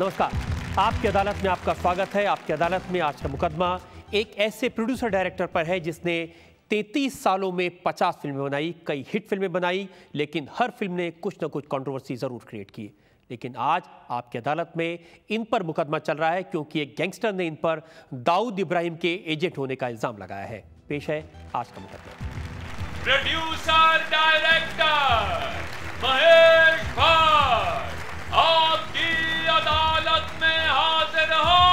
नमस्कार आपकी अदालत में आपका स्वागत है आपकी अदालत में आज का मुकदमा एक ऐसे प्रोड्यूसर डायरेक्टर पर है जिसने 33 सालों में 50 फिल्में बनाई कई हिट फिल्में बनाई लेकिन हर फिल्म ने कुछ ना कुछ कंट्रोवर्सी ज़रूर क्रिएट की लेकिन आज आपकी अदालत में इन पर मुकदमा चल रहा है क्योंकि एक गैंगस्टर ने इन पर दाऊद इब्राहिम के एजेंट होने का इल्ज़ाम लगाया है पेश है आज का मुकदमा प्रोड्यूसर डायरेक्टर महेश भाई आपकी अदालत में हाजिर हो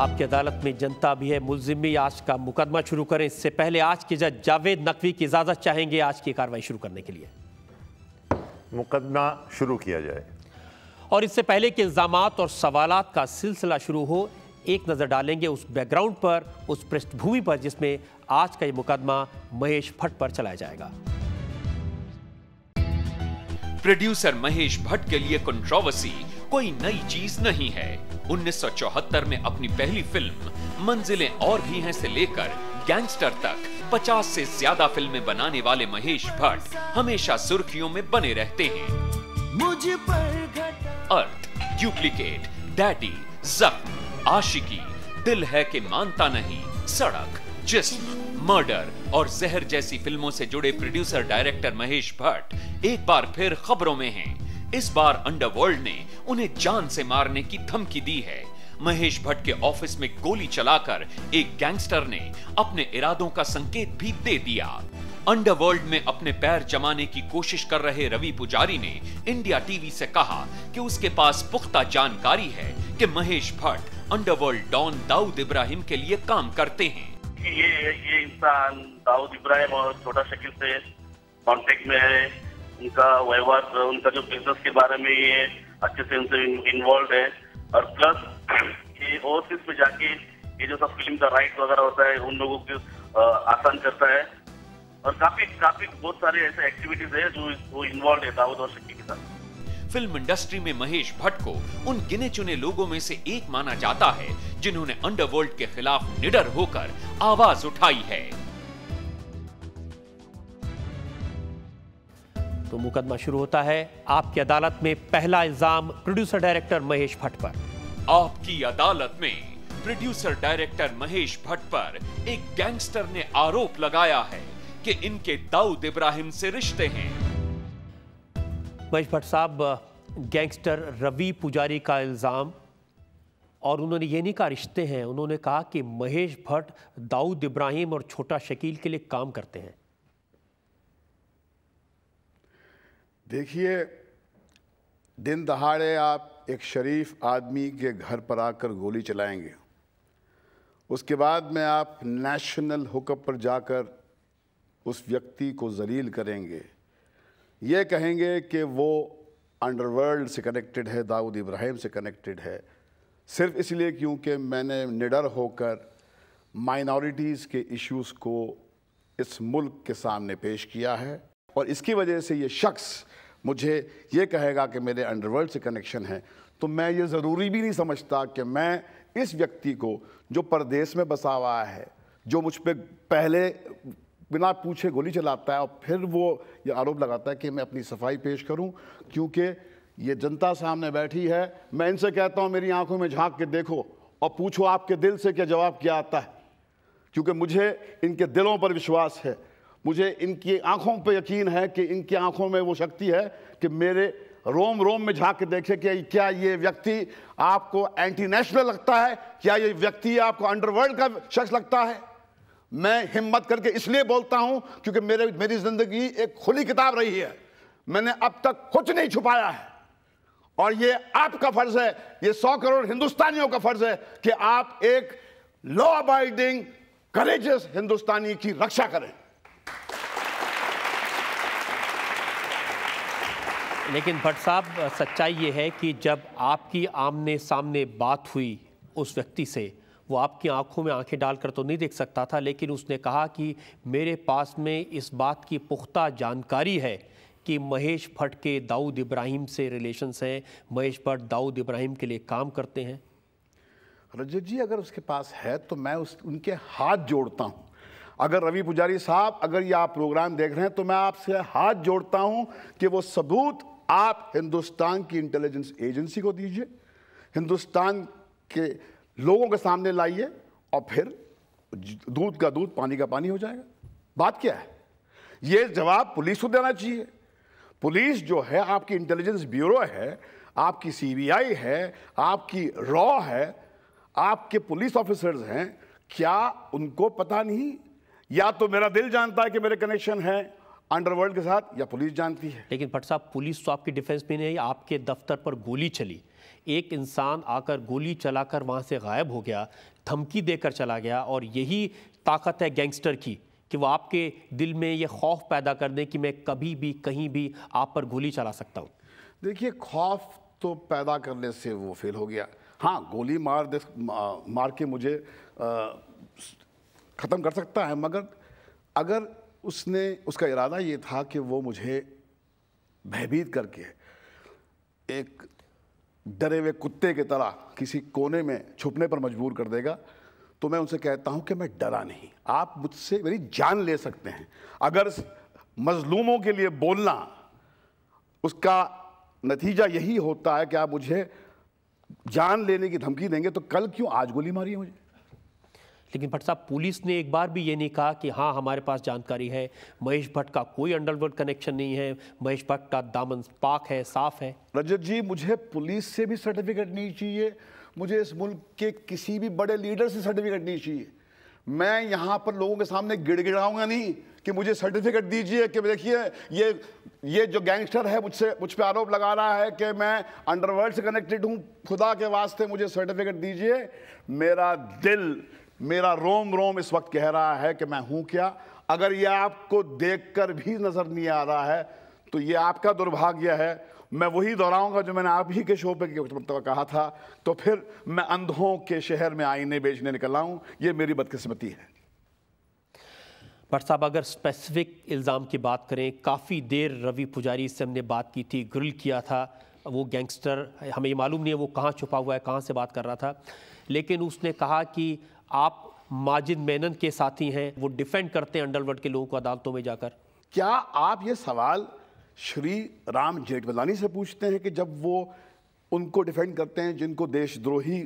आपकी अदालत में जनता भी है मुलजिम भी आज का मुकदमा शुरू करें इससे पहले आज के जज जावेद नकवी की इजाज़त चाहेंगे आज की कार्रवाई शुरू करने के लिए मुकदमा शुरू किया जाए और इससे पहले के इल्ज़ाम और सवालात का सिलसिला शुरू हो एक नज़र डालेंगे उस बैकग्राउंड पर उस पृष्ठभूमि पर जिसमें आज का ये मुकदमा महेश भट्ट पर चलाया जाएगा प्रोड्यूसर महेश भट्ट के लिए कंट्रोवर्सी कोई नई चीज नहीं है 1974 में अपनी पहली फिल्म मंजिलें और भी हैं से लेकर गैंगस्टर तक 50 से ज्यादा फिल्में बनाने वाले महेश भट्ट हमेशा सुर्खियों में बने रहते हैं अर्थ डुप्लीकेट डैडी जख्म आशिकी दिल है कि मानता नहीं सड़क जिस्म मर्डर और जहर जैसी फिल्मों से जुड़े प्रोड्यूसर डायरेक्टर महेश भट्ट एक बार फिर खबरों में हैं। इस बार अंडरवर्ल्ड ने उन्हें जान से मारने की धमकी दी है महेश भट्ट के ऑफिस में गोली चलाकर एक गैंगस्टर ने अपने इरादों का संकेत भी दे दिया अंडरवर्ल्ड में अपने पैर जमाने की कोशिश कर रहे रवि पुजारी ने इंडिया टीवी से कहा कि उसके पास पुख्ता जानकारी है कि महेश भट्ट अंडरवर्ल्ड डॉन दाऊद इब्राहिम के लिए काम करते हैं ये ये इंसान दाऊद इब्राहिम और छोटा शकील से कांटेक्ट में है उनका व्यवहार उनका जो बिजनेस के बारे में ये अच्छे से उनसे इन्वॉल्व है और प्लस ये ओवरसीज में जाके ये जो सब फिल्म का राइट वगैरह होता है उन लोगों को आसान करता है और काफी काफी बहुत सारे ऐसे एक्टिविटीज है जो वो इन्वॉल्व है दाऊद और शक्की के साथ फिल्म इंडस्ट्री में महेश भट्ट को उन गिने चुने लोगों में से एक माना जाता है जिन्होंने अंडरवर्ल्ड के खिलाफ निडर होकर आवाज उठाई है तो मुकदमा शुरू होता है आपकी अदालत में पहला इल्जाम प्रोड्यूसर डायरेक्टर महेश भट्ट पर आपकी अदालत में प्रोड्यूसर डायरेक्टर महेश भट्ट पर एक गैंगस्टर ने आरोप लगाया है कि इनके दाऊद इब्राहिम से रिश्ते हैं महेश भट्ट साहब गैंगस्टर रवि पुजारी का इल्ज़ाम और उन्होंने ये नहीं कहा रिश्ते हैं उन्होंने कहा कि महेश भट्ट दाऊद इब्राहिम और छोटा शकील के लिए काम करते हैं देखिए दिन दहाड़े आप एक शरीफ आदमी के घर पर आकर गोली चलाएंगे उसके बाद में आप नेशनल हुकअप पर जाकर उस व्यक्ति को जलील करेंगे ये कहेंगे कि वो अंडरवर्ल्ड से कनेक्टेड है दाऊद इब्राहिम से कनेक्टेड है सिर्फ इसलिए क्योंकि मैंने निडर होकर माइनॉरिटीज़ के इश्यूज को इस मुल्क के सामने पेश किया है और इसकी वजह से ये शख्स मुझे ये कहेगा कि मेरे अंडरवर्ल्ड से कनेक्शन है तो मैं ये ज़रूरी भी नहीं समझता कि मैं इस व्यक्ति को जो परदेश में बसा हुआ है जो मुझ पर पहले बिना पूछे गोली चलाता है और फिर वो ये आरोप लगाता है कि मैं अपनी सफाई पेश करूं क्योंकि ये जनता सामने बैठी है मैं इनसे कहता हूं मेरी आंखों में झांक के देखो और पूछो आपके दिल से क्या जवाब क्या आता है क्योंकि मुझे इनके दिलों पर विश्वास है मुझे इनकी आंखों पर यकीन है कि इनकी आंखों में वो शक्ति है कि मेरे रोम रोम में झांक के देखे कि क्या ये व्यक्ति आपको एंटी नेशनल लगता है क्या ये व्यक्ति आपको अंडरवर्ल्ड का शख्स लगता है मैं हिम्मत करके इसलिए बोलता हूं क्योंकि मेरे मेरी जिंदगी एक खुली किताब रही है मैंने अब तक कुछ नहीं छुपाया है और ये आपका फर्ज है ये सौ करोड़ हिंदुस्तानियों का फर्ज है कि आप एक लॉ अबाइडिंग करेजियस हिंदुस्तानी की रक्षा करें लेकिन भट्ट साहब सच्चाई ये है कि जब आपकी आमने सामने बात हुई उस व्यक्ति से वो आपकी आंखों में आंखें डालकर तो नहीं देख सकता था लेकिन उसने कहा कि मेरे पास में इस बात की पुख्ता जानकारी है कि महेश भट्ट के दाऊद इब्राहिम से रिलेशंस हैं महेश भट्ट दाऊद इब्राहिम के लिए काम करते हैं रजत जी अगर उसके पास है तो मैं उस उनके हाथ जोड़ता हूँ अगर रवि पुजारी साहब अगर ये आप प्रोग्राम देख रहे हैं तो मैं आपसे हाथ जोड़ता हूँ कि वो सबूत आप हिंदुस्तान की इंटेलिजेंस एजेंसी को दीजिए हिंदुस्तान के लोगों के सामने लाइए और फिर दूध का दूध पानी का पानी हो जाएगा बात क्या है ये जवाब पुलिस को देना चाहिए पुलिस जो है आपकी इंटेलिजेंस ब्यूरो है आपकी सीबीआई है आपकी रॉ है आपके पुलिस ऑफिसर्स हैं क्या उनको पता नहीं या तो मेरा दिल जानता है कि मेरे कनेक्शन है अंडरवर्ल्ड के साथ या पुलिस जानती है लेकिन भट्ट साहब पुलिस तो आपकी डिफेंस में नहीं आपके दफ्तर पर गोली चली एक इंसान आकर गोली चलाकर वहाँ से गायब हो गया धमकी देकर चला गया और यही ताकत है गैंगस्टर की कि वह आपके दिल में ये खौफ पैदा कर दें कि मैं कभी भी कहीं भी आप पर गोली चला सकता हूँ देखिए खौफ तो पैदा करने से वो फेल हो गया हाँ गोली मार दे मार के मुझे ख़त्म कर सकता है मगर अगर उसने उसका इरादा ये था कि वो मुझे भयभीत करके एक डरे हुए कुत्ते की तरह किसी कोने में छुपने पर मजबूर कर देगा तो मैं उनसे कहता हूँ कि मैं डरा नहीं आप मुझसे मेरी जान ले सकते हैं अगर मजलूमों के लिए बोलना उसका नतीजा यही होता है कि आप मुझे जान लेने की धमकी देंगे तो कल क्यों आज गोली मारी है मुझे लेकिन भट्ट साहब पुलिस ने एक बार भी ये नहीं कहा कि हाँ हमारे पास जानकारी है महेश भट्ट का कोई अंडरवर्ल्ड कनेक्शन नहीं है महेश भट्ट का दामन पाक है साफ है रजत जी मुझे पुलिस से भी सर्टिफिकेट नहीं चाहिए मुझे इस मुल्क के किसी भी बड़े लीडर से सर्टिफिकेट नहीं चाहिए मैं यहाँ पर लोगों के सामने गिड़गिड़ाऊंगा नहीं कि मुझे सर्टिफिकेट दीजिए कि देखिए ये ये जो गैंगस्टर है मुझसे मुझ पर आरोप लगा रहा है कि मैं अंडरवर्ल्ड से कनेक्टेड हूँ खुदा के वास्ते मुझे सर्टिफिकेट दीजिए मेरा दिल मेरा रोम रोम इस वक्त कह रहा है कि मैं हूं क्या अगर ये आपको देखकर भी नज़र नहीं आ रहा है तो ये आपका दुर्भाग्य है मैं वही दोहराऊंगा जो मैंने आप ही के शो पे मतलब कहा था तो फिर मैं अंधों के शहर में आईने बेचने निकल आऊं ये मेरी बदकिस्मती है बट साहब अगर स्पेसिफिक इल्ज़ाम की बात करें काफ़ी देर रवि पुजारी से हमने बात की थी ग्रिल किया था वो गैंगस्टर हमें मालूम नहीं है वो कहाँ छुपा हुआ है कहाँ से बात कर रहा था लेकिन उसने कहा कि आप माजिद मेनन के साथी हैं वो डिफेंड करते हैं अंडरवर्ल्ड के लोगों को अदालतों में जाकर क्या आप ये सवाल श्री राम जेठमलानी से पूछते हैं कि जब वो उनको डिफेंड करते हैं जिनको देशद्रोही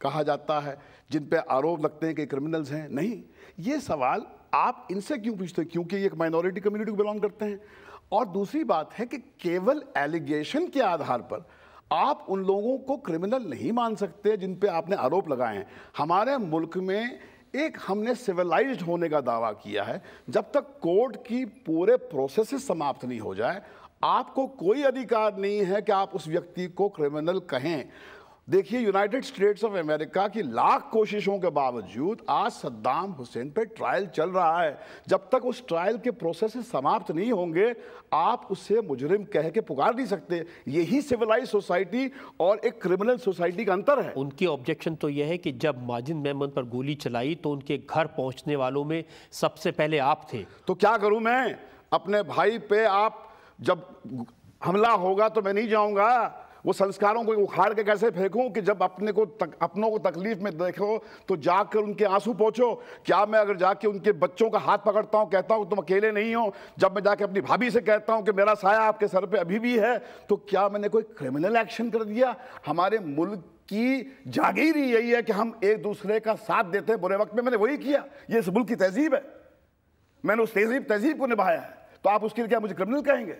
कहा जाता है जिन पे आरोप लगते हैं कि क्रिमिनल्स हैं नहीं ये सवाल आप इनसे क्यों पूछते हैं क्योंकि ये एक माइनॉरिटी कम्युनिटी को बिलोंग करते हैं और दूसरी बात है कि केवल एलिगेशन के आधार पर आप उन लोगों को क्रिमिनल नहीं मान सकते जिन पे आपने आरोप लगाए हैं हमारे मुल्क में एक हमने सिविलाइज्ड होने का दावा किया है जब तक कोर्ट की पूरे प्रोसेस समाप्त नहीं हो जाए आपको कोई अधिकार नहीं है कि आप उस व्यक्ति को क्रिमिनल कहें देखिए यूनाइटेड स्टेट्स ऑफ अमेरिका की लाख कोशिशों के बावजूद आज सद्दाम हुसैन पे ट्रायल चल रहा है जब तक उस ट्रायल के प्रोसेस समाप्त नहीं होंगे आप उसे मुजरिम कह के पुकार नहीं सकते यही सिविलाइज सोसाइटी और एक क्रिमिनल सोसाइटी का अंतर है उनकी ऑब्जेक्शन तो यह है कि जब माजिद मेहमान पर गोली चलाई तो उनके घर पहुंचने वालों में सबसे पहले आप थे तो क्या करूं मैं अपने भाई पे आप जब हमला होगा तो मैं नहीं जाऊंगा वो संस्कारों को उखाड़ के कैसे फेंकूं कि जब अपने को तक, अपनों को तकलीफ में देखो तो जाकर उनके आंसू पहुँचो क्या मैं अगर जाके उनके बच्चों का हाथ पकड़ता हूँ कहता हूँ तुम अकेले नहीं हो जब मैं जाके अपनी भाभी से कहता हूँ कि मेरा साया आपके सर पर अभी भी है तो क्या मैंने कोई क्रिमिनल एक्शन कर दिया हमारे मुल्क की जागीर ही यही है कि हम एक दूसरे का साथ देते हैं बुरे वक्त में मैंने वही किया ये इस मुल्क की तहजीब है मैंने उस तहजीब तहजीब को निभाया है तो आप उसके लिए क्या मुझे क्रिमिनल कहेंगे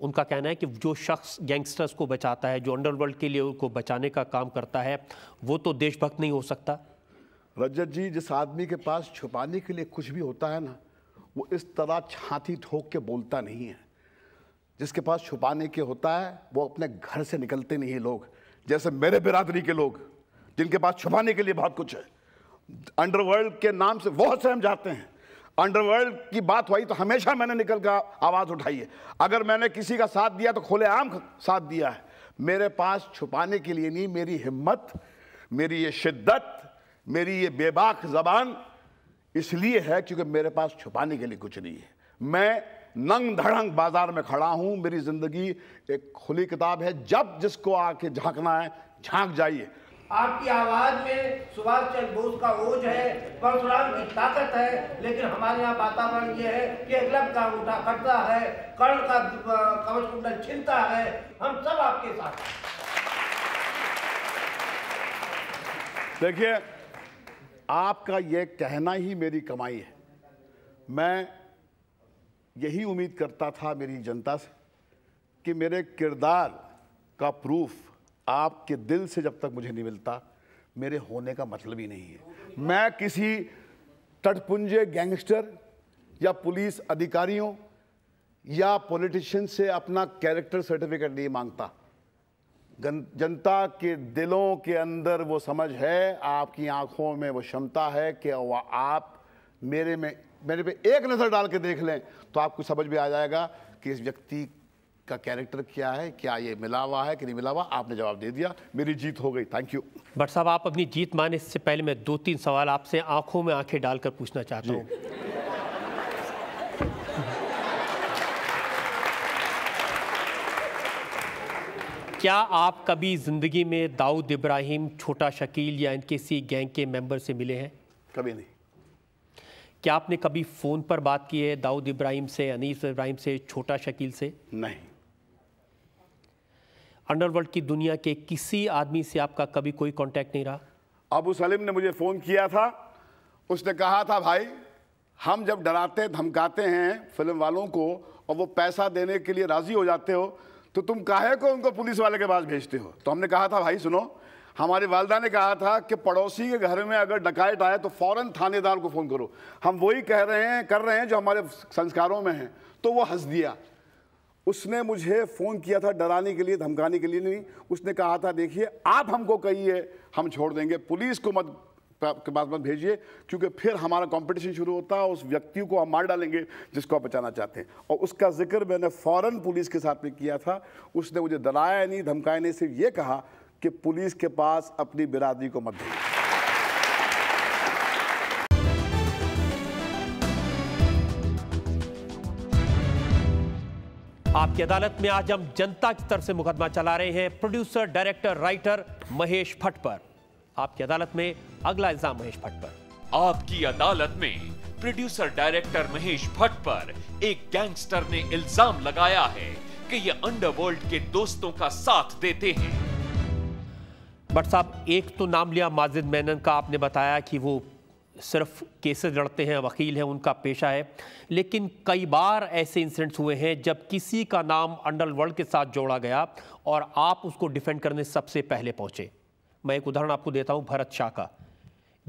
उनका कहना है कि जो शख्स गैंगस्टर्स को बचाता है जो अंडरवर्ल्ड के लिए उनको बचाने का काम करता है वो तो देशभक्त नहीं हो सकता रजत जी जिस आदमी के पास छुपाने के लिए कुछ भी होता है ना वो इस तरह छाती ठोक के बोलता नहीं है जिसके पास छुपाने के होता है वो अपने घर से निकलते नहीं है लोग जैसे मेरे बिरादरी के लोग जिनके पास छुपाने के लिए बहुत कुछ है अंडरवर्ल्ड के नाम से बहुत सहम जाते हैं अंडरवर्ल्ड की बात हुई तो हमेशा मैंने निकल कर आवाज़ उठाई है अगर मैंने किसी का साथ दिया तो खुलेआम साथ दिया है मेरे पास छुपाने के लिए नहीं मेरी हिम्मत मेरी ये शिद्दत मेरी ये बेबाक जबान इसलिए है क्योंकि मेरे पास छुपाने के लिए कुछ नहीं है मैं नंग धड़ंग बाजार में खड़ा हूं मेरी जिंदगी एक खुली किताब है जब जिसको आके झांकना है झांक जाइए आपकी आवाज में सुभाष चंद्र बोस का ओज है परशुराम की ताकत है लेकिन हमारे यहाँ वातावरण ये है कि अगलब का उठा करता है कर्ण का कवच कुंडल छिनता है हम सब आपके साथ देखिए आपका ये कहना ही मेरी कमाई है मैं यही उम्मीद करता था मेरी जनता से कि मेरे किरदार का प्रूफ आपके दिल से जब तक मुझे नहीं मिलता मेरे होने का मतलब ही नहीं है मैं किसी तटपुंजे गैंगस्टर या पुलिस अधिकारियों या पॉलिटिशियन से अपना कैरेक्टर सर्टिफिकेट नहीं मांगता जनता के दिलों के अंदर वो समझ है आपकी आंखों में वो क्षमता है कि आप मेरे में मेरे पे एक नज़र डाल के देख लें तो आपको समझ भी आ जाएगा कि इस व्यक्ति का कैरेक्टर क्या है क्या ये मिला हुआ है कि नहीं मिला हुआ आपने जवाब दे दिया मेरी जीत हो गई थैंक यू बट साहब आप अपनी जीत माने इससे पहले मैं दो तीन सवाल आपसे आंखों में आंखें डालकर पूछना चाहता हूँ क्या आप कभी ज़िंदगी में दाऊद इब्राहिम छोटा शकील या इनके सी गैंग के मेंबर से मिले हैं कभी नहीं क्या आपने कभी फ़ोन पर बात की है दाऊद इब्राहिम से अनीस इब्राहिम से छोटा शकील से नहीं अंडरवर्ल्ड की दुनिया के किसी आदमी से आपका कभी कोई कांटेक्ट नहीं रहा अबू सलीम ने मुझे फ़ोन किया था उसने कहा था भाई हम जब डराते धमकाते हैं फिल्म वालों को और वो पैसा देने के लिए राज़ी हो जाते हो तो तुम काहे को उनको पुलिस वाले के पास भेजते हो तो हमने कहा था भाई सुनो हमारे वालदा ने कहा था कि पड़ोसी के घर में अगर डकायत आए तो फ़ौरन थानेदार को फ़ोन करो हम वही कह रहे हैं कर रहे हैं जो हमारे संस्कारों में हैं तो वो हंस दिया उसने मुझे फ़ोन किया था डराने के लिए धमकाने के लिए नहीं उसने कहा था देखिए आप हमको कहिए हम छोड़ देंगे पुलिस को मत के पास मत भेजिए क्योंकि फिर हमारा कंपटीशन शुरू होता है उस व्यक्ति को हम मार डालेंगे जिसको आप बचाना चाहते हैं और उसका जिक्र मैंने फ़ौरन पुलिस के साथ में किया था उसने मुझे डराया नहीं धमकाया नहीं सिर्फ ये कहा कि पुलिस के पास अपनी बिरादरी को मत भेजिए आपकी अदालत में आज हम जनता की तरफ से मुकदमा चला रहे हैं producer director writer Mahesh Bhatt पर आपकी अदालत में अगला इल्जाम महेश भट्ट पर आपकी अदालत में प्रोड्यूसर डायरेक्टर महेश भट्ट पर एक गैंगस्टर ने इल्जाम लगाया है कि ये अंडरवर्ल्ड के दोस्तों का साथ देते हैं बट साहब एक तो नाम लिया माजिद मेनन का आपने बताया कि वो सिर्फ केसेस लड़ते हैं वकील हैं उनका पेशा है लेकिन कई बार ऐसे इंसिडेंट्स हुए हैं जब किसी का नाम अंडर वर्ल्ड के साथ जोड़ा गया और आप उसको डिफेंड करने सबसे पहले पहुंचे मैं एक उदाहरण आपको देता हूं भरत शाह का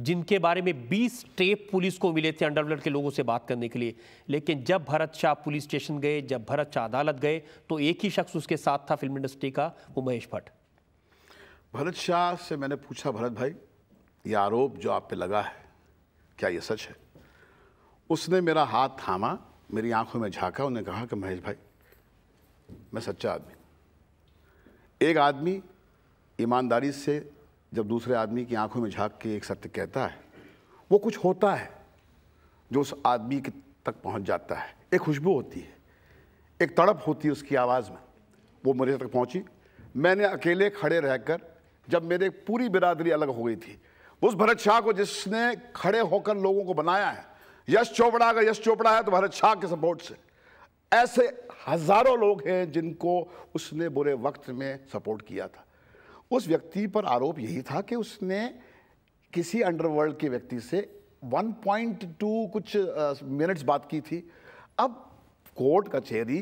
जिनके बारे में 20 टेप पुलिस को मिले थे अंडरवर्ल्ड के लोगों से बात करने के लिए लेकिन जब भरत शाह पुलिस स्टेशन गए जब भरत शाह अदालत गए तो एक ही शख्स उसके साथ था फिल्म इंडस्ट्री का वो महेश भट्ट भरत शाह से मैंने पूछा भरत भाई ये आरोप जो आप पे लगा है क्या ये सच है उसने मेरा हाथ थामा मेरी आंखों में झांका उन्हें कहा कि महेश भाई मैं सच्चा आदमी एक आदमी ईमानदारी से जब दूसरे आदमी की आंखों में झांक के एक सत्य कहता है वो कुछ होता है जो उस आदमी के तक पहुंच जाता है एक खुशबू होती है एक तड़प होती है उसकी आवाज़ में वो मेरे तक पहुंची मैंने अकेले खड़े रहकर जब मेरे पूरी बिरादरी अलग हो गई थी उस भरत शाह को जिसने खड़े होकर लोगों को बनाया है यश चोपड़ा अगर यश चोपड़ा है तो भरत शाह के सपोर्ट से ऐसे हजारों लोग हैं जिनको उसने बुरे वक्त में सपोर्ट किया था उस व्यक्ति पर आरोप यही था कि उसने किसी अंडरवर्ल्ड के व्यक्ति से 1.2 कुछ मिनट्स बात की थी अब कोर्ट कचहरी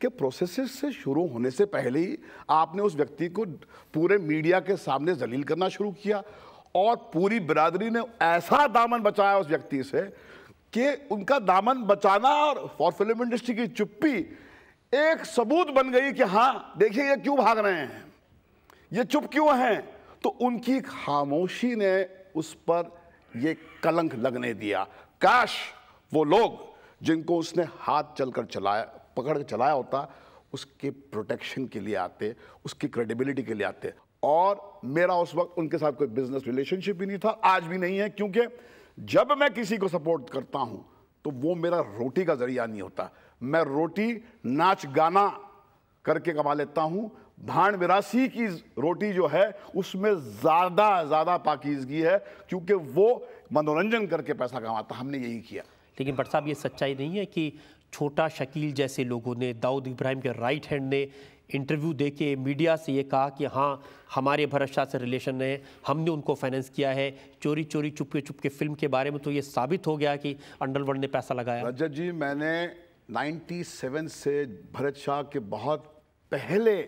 के प्रोसेस से शुरू होने से पहले ही आपने उस व्यक्ति को पूरे मीडिया के सामने जलील करना शुरू किया और पूरी बिरादरी ने ऐसा दामन बचाया उस व्यक्ति से कि उनका दामन बचाना और, फॉर फिल्म इंडस्ट्री की चुप्पी एक सबूत बन गई कि हाँ देखिए ये क्यों भाग रहे हैं ये चुप क्यों हैं तो उनकी खामोशी ने उस पर ये कलंक लगने दिया काश वो लोग जिनको उसने हाथ चलकर चलाया पकड़ कर चलाया होता उसके प्रोटेक्शन के लिए आते उसकी क्रेडिबिलिटी के लिए आते और मेरा उस वक्त उनके साथ कोई बिजनेस रिलेशनशिप भी नहीं था आज भी नहीं है क्योंकि जब मैं किसी को सपोर्ट करता हूँ तो वो मेरा रोटी का जरिया नहीं होता मैं रोटी नाच गाना करके कमा लेता हूँ भाण विरासी की रोटी जो है उसमें ज़्यादा ज़्यादा पाकिजगी है क्योंकि वो मनोरंजन करके पैसा कमाता हमने यही किया लेकिन भट्ट साहब ये सच्चाई नहीं है कि छोटा शकील जैसे लोगों ने दाऊद इब्राहिम के राइट हैंड ने इंटरव्यू दे के मीडिया से ये कहा कि हाँ हमारे भरत शाह से रिलेशन है हमने उनको फाइनेंस किया है चोरी चोरी चुपके चुपके फिल्म के बारे में तो ये साबित हो गया कि अंडरवर्ल्ड ने पैसा लगाया रजत जी मैंने 97 से भरत शाह के बहुत पहले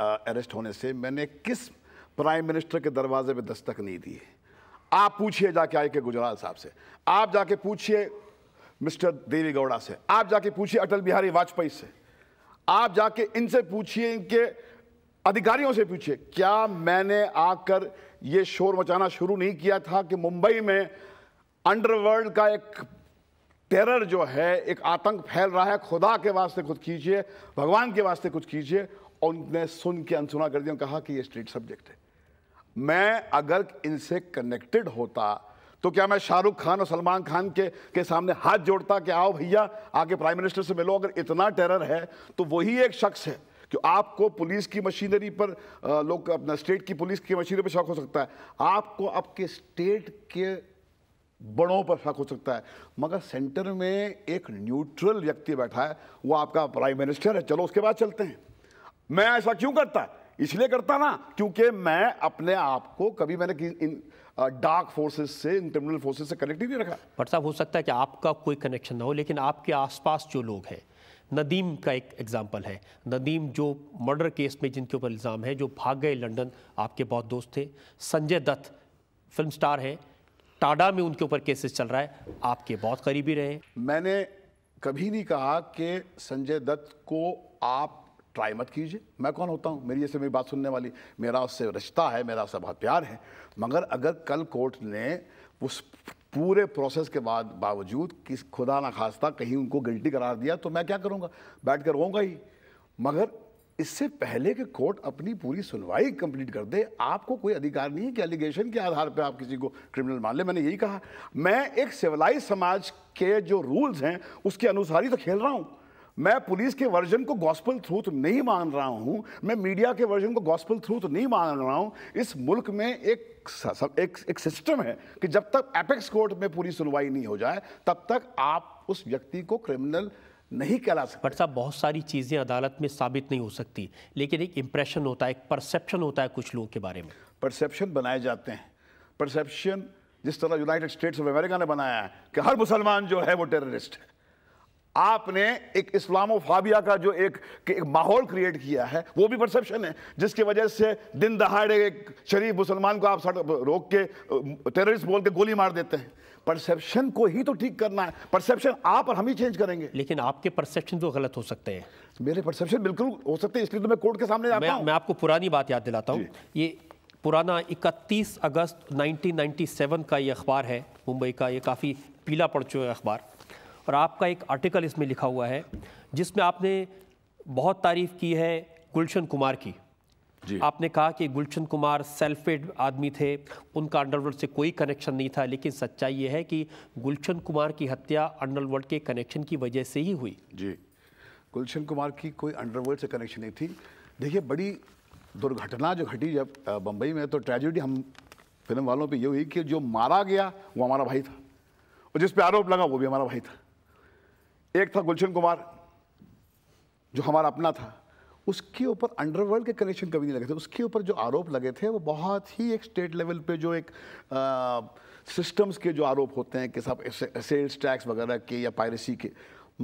अरेस्ट होने से मैंने किस प्राइम मिनिस्टर के दरवाजे पर दस्तक नहीं दी आप पूछिए जाके आए के गुजराल साहब से आप जाके पूछिए मिस्टर देवी गौड़ा से आप जाके पूछिए अटल बिहारी वाजपेयी से आप जाके इनसे पूछिए इनके अधिकारियों से पूछिए क्या मैंने आकर ये शोर मचाना शुरू नहीं किया था कि मुंबई में अंडरवर्ल्ड का एक टेरर जो है एक आतंक फैल रहा है खुदा के वास्ते कुछ कीजिए भगवान के वास्ते कुछ कीजिए और उनने सुन के अनसुना कर दिया कहा कि ये स्ट्रीट सब्जेक्ट है मैं अगर इनसे कनेक्टेड होता तो क्या मैं शाहरुख खान और सलमान खान के के सामने हाथ जोड़ता कि आओ भैया आके प्राइम मिनिस्टर से मिलो अगर इतना टेरर है तो वही एक शख्स है कि आपको पुलिस की मशीनरी पर लोग अपना स्टेट की पुलिस की मशीनरी पर शक हो सकता है आपको आपके स्टेट के बड़ों पर शक हो सकता है मगर सेंटर में एक न्यूट्रल व्यक्ति बैठा है वो आपका प्राइम मिनिस्टर है चलो उसके बाद चलते हैं मैं ऐसा क्यों करता इसलिए करता ना क्योंकि मैं अपने आप को कभी मैंने इन डार्क फोर्सेस से इन क्रिमिनल फोर्सेस से कनेक्ट ही नहीं रखा भट्ट साहब हो सकता है कि आपका कोई कनेक्शन ना हो लेकिन आपके आसपास जो लोग हैं नदीम का एक एग्ज़ाम्पल है नदीम जो मर्डर केस में जिनके ऊपर इल्ज़ाम है जो भाग गए लंदन आपके बहुत दोस्त थे संजय दत्त फिल्म स्टार हैं टाडा में उनके ऊपर केसेस चल रहा है आपके बहुत करीबी रहे मैंने कभी नहीं कहा कि संजय दत्त को आप ट्राई मत कीजिए मैं कौन होता हूँ मेरी जैसे मेरी बात सुनने वाली मेरा उससे रिश्ता है मेरा उससे बहुत प्यार है मगर अगर कल कोर्ट ने उस पूरे प्रोसेस के बाद बावजूद किस खुदा ना खास्ता कहीं उनको गिल्टी करार दिया तो मैं क्या करूँगा बैठ कर रहूँगा ही मगर इससे पहले कि कोर्ट अपनी पूरी सुनवाई कंप्लीट कर दे आपको कोई अधिकार नहीं है कि एलिगेशन के आधार पर आप किसी को क्रिमिनल मान लें मैंने यही कहा मैं एक सिविलाइज समाज के जो रूल्स हैं उसके अनुसार ही तो खेल रहा हूँ मैं पुलिस के वर्जन को गॉस्पल थ्रूथ नहीं मान रहा हूं मैं मीडिया के वर्जन को गॉस्पल थ्रूथ नहीं मान रहा हूं इस मुल्क में एक एक, एक सिस्टम है कि जब तक एपेक्स कोर्ट में पूरी सुनवाई नहीं हो जाए तब तक आप उस व्यक्ति को क्रिमिनल नहीं कहला सकते बट साहब बहुत सारी चीज़ें अदालत में साबित नहीं हो सकती लेकिन एक इम्प्रेशन होता है एक परसेप्शन होता है कुछ लोगों के बारे में परसेप्शन बनाए जाते हैं परसेप्शन जिस तरह यूनाइटेड स्टेट्स ऑफ अमेरिका ने बनाया है कि हर मुसलमान जो है वो टेररिस्ट है आपने एक इस्लामोफाबिया का जो एक, एक माहौल क्रिएट किया है वो भी परसेप्शन है जिसकी वजह से दिन दहाड़े एक शरीफ मुसलमान को आप रोक के टेररिस्ट बोल के गोली मार देते हैं परसेप्शन को ही तो ठीक करना है परसेप्शन आप और हम ही चेंज करेंगे लेकिन आपके परसेप्शन तो गलत हो सकते हैं मेरे परसेप्शन बिल्कुल हो सकते हैं इसलिए तो मैं कोर्ट के सामने जाता मैं, मैं आपको पुरानी बात याद दिलाता हूँ ये पुराना 31 अगस्त 1997 का ये अखबार है मुंबई का ये काफ़ी पीला पड़ चुका अखबार और आपका एक आर्टिकल इसमें लिखा हुआ है जिसमें आपने बहुत तारीफ की है गुलशन कुमार की जी। आपने कहा कि गुलशन कुमार सेल्फेड आदमी थे उनका अंडरवर्ल्ड से कोई कनेक्शन नहीं था लेकिन सच्चाई ये है कि गुलशन कुमार की हत्या अंडरवर्ल्ड के कनेक्शन की वजह से ही हुई जी गुलशन कुमार की कोई अंडरवर्ल्ड से कनेक्शन नहीं थी देखिए बड़ी दुर्घटना जो घटी जब बम्बई में तो ट्रेजिडी हम फिल्म वालों पर ये हुई कि जो मारा गया वो हमारा भाई था और जिस पर आरोप लगा वो भी हमारा भाई था एक था गुलशन कुमार जो हमारा अपना था उसके ऊपर अंडरवर्ल्ड के कनेक्शन कभी नहीं लगे थे उसके ऊपर जो आरोप लगे थे वो बहुत ही एक स्टेट लेवल पे जो एक सिस्टम्स के जो आरोप होते हैं कि सब सेल्स टैक्स वगैरह के या पायरेसी के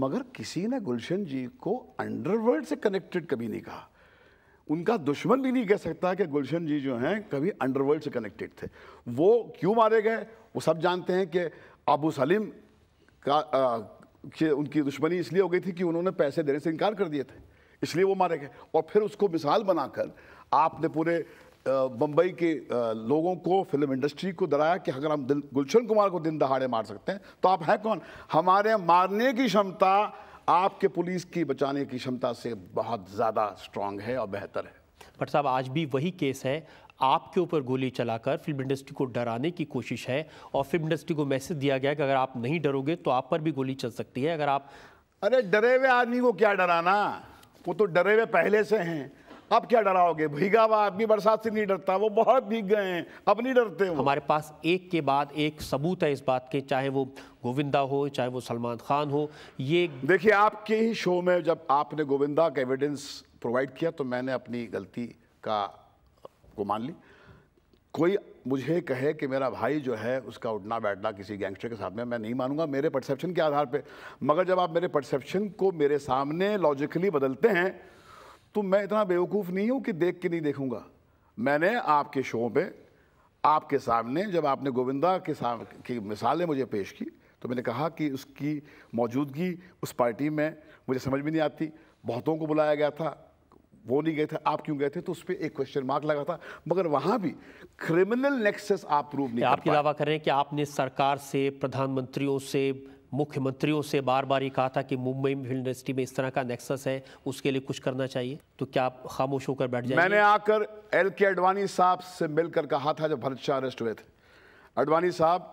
मगर किसी ने गुलशन जी को अंडरवर्ल्ड से कनेक्टेड कभी नहीं कहा उनका दुश्मन भी नहीं कह सकता कि गुलशन जी जो हैं कभी अंडरवर्ल्ड से कनेक्टेड थे वो क्यों मारे गए वो सब जानते हैं कि अबू सलीम का कि उनकी दुश्मनी इसलिए हो गई थी कि उन्होंने पैसे देने से इनकार कर दिए थे इसलिए वो मारे गए और फिर उसको मिसाल बनाकर आपने पूरे बम्बई के लोगों को फिल्म इंडस्ट्री को डराया कि अगर हम गुलशन कुमार को दिन दहाड़े मार सकते हैं तो आप हैं कौन हमारे मारने की क्षमता आपके पुलिस की बचाने की क्षमता से बहुत ज़्यादा स्ट्रांग है और बेहतर है बट साहब आज भी वही केस है आपके ऊपर गोली चलाकर फिल्म इंडस्ट्री को डराने की कोशिश है और फिल्म इंडस्ट्री को मैसेज दिया गया कि अगर आप नहीं डरोगे तो आप पर भी गोली चल सकती है अगर आप अरे डरे हुए आदमी को क्या डराना वो तो डरे हुए पहले से हैं अब क्या डराओगे भीगा हुआ आदमी बरसात से नहीं डरता वो बहुत भीग गए हैं अब नहीं डरते वो। हमारे पास एक के बाद एक सबूत है इस बात के चाहे वो गोविंदा हो चाहे वो सलमान खान हो ये देखिए आपके ही शो में जब आपने गोविंदा का एविडेंस प्रोवाइड किया तो मैंने अपनी गलती का को मान ली कोई मुझे कहे कि मेरा भाई जो है उसका उठना बैठना किसी गैंगस्टर के साथ में मैं नहीं मानूंगा मेरे परसेप्शन के आधार पे मगर जब आप मेरे परसेप्शन को मेरे सामने लॉजिकली बदलते हैं तो मैं इतना बेवकूफ़ नहीं हूँ कि देख के नहीं देखूँगा मैंने आपके शो पे आपके सामने जब आपने गोविंदा के साम की मिसालें मुझे पेश की तो मैंने कहा कि उसकी मौजूदगी उस पार्टी में मुझे समझ में नहीं आती बहुतों को बुलाया गया था वो नहीं गए थे आप क्यों गए थे तो उस पर एक क्वेश्चन मार्क लगा था मगर वहां भी क्रिमिनल नेक्सेस आप प्रूव नहीं आपके ये दावा कर रहे हैं कि आपने सरकार से प्रधानमंत्रियों से मुख्यमंत्रियों से बार बार ये कहा था कि मुंबई यूनिवर्सिटी में इस तरह का नेक्सस है उसके लिए कुछ करना चाहिए तो क्या आप खामोश होकर बैठ जाए मैंने आकर एल के अडवाणी साहब से मिलकर कहा था जब भरत शाह अरेस्ट हुए थे अडवाणी साहब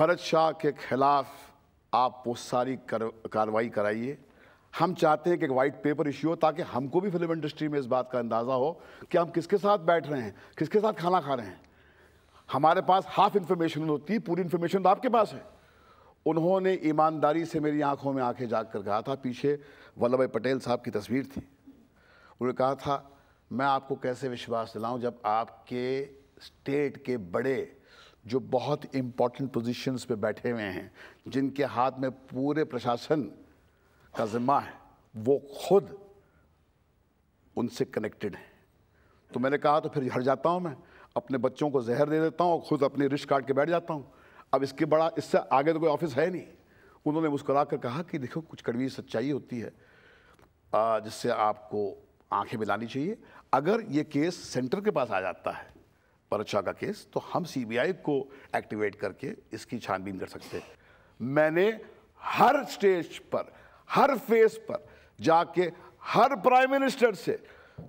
भरत शाह के खिलाफ आप वो सारी कार्रवाई कराइए हम चाहते हैं कि वाइट पेपर इश्यू हो ताकि हमको भी फिल्म इंडस्ट्री में इस बात का अंदाज़ा हो कि हम किसके साथ बैठ रहे हैं किसके साथ खाना खा रहे हैं हमारे पास हाफ इन्फॉर्मेशन होती है पूरी इन्फॉर्मेशन तो आपके पास है उन्होंने ईमानदारी से मेरी आंखों में आंखें जाग कर कहा था पीछे वल्लभ भाई पटेल साहब की तस्वीर थी उन्होंने कहा था मैं आपको कैसे विश्वास दिलाऊं जब आपके स्टेट के बड़े जो बहुत इम्पोर्टेंट पोजीशंस पे बैठे हुए हैं जिनके हाथ में पूरे प्रशासन का ज़िम्मा है वो खुद उनसे कनेक्टेड है तो मैंने कहा तो फिर हट जाता हूँ मैं अपने बच्चों को जहर दे देता हूँ और ख़ुद अपनी रिश काट के बैठ जाता हूँ अब इसके बड़ा इससे आगे तो कोई ऑफिस है नहीं उन्होंने मुस्कुरा कर कहा कि देखो कुछ कड़वी सच्चाई होती है जिससे आपको आंखें मिलानी चाहिए अगर ये केस सेंटर के पास आ जाता है परचा का केस तो हम सीबीआई को एक्टिवेट करके इसकी छानबीन कर सकते हैं मैंने हर स्टेज पर हर फेस पर जाके हर प्राइम मिनिस्टर से